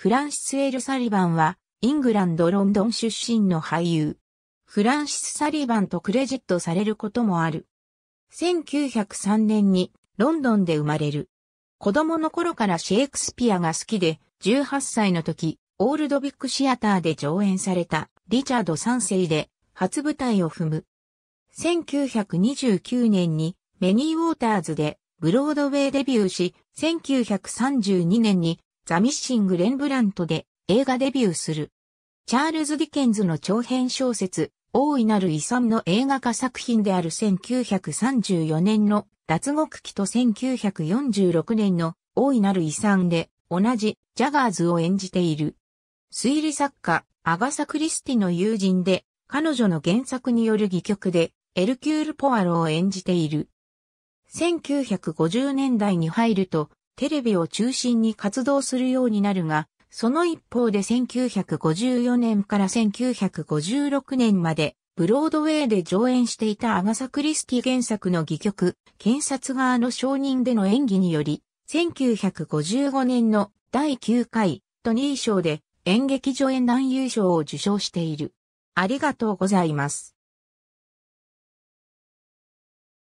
フランシス・エル・サリバンは、イングランド・ロンドン出身の俳優。フランシス・サリバンとクレジットされることもある。1903年にロンドンで生まれる。子供の頃からシェイクスピアが好きで、18歳の時、オールドビッグシアターで上演されたリチャード3世で初舞台を踏む。1929年にメニー・ウォーターズでブロードウェイデビューし、1932年にザ・ミッシング・レンブラントで映画デビューする。チャールズ・ディケンズの長編小説、大いなる遺産の映画化作品である1934年の脱獄期と1946年の大いなる遺産で同じジャガーズを演じている。推理作家、アガサ・クリスティの友人で、彼女の原作による戯曲で、エルキュール・ポアロを演じている。1950年代に入ると、テレビを中心に活動するようになるが、その一方で1954年から1956年まで、ブロードウェイで上演していたアガサ・クリスティ原作の戯曲、検察側の承認での演技により、1955年の第9回トニー賞で演劇上演男優賞を受賞している。ありがとうございます。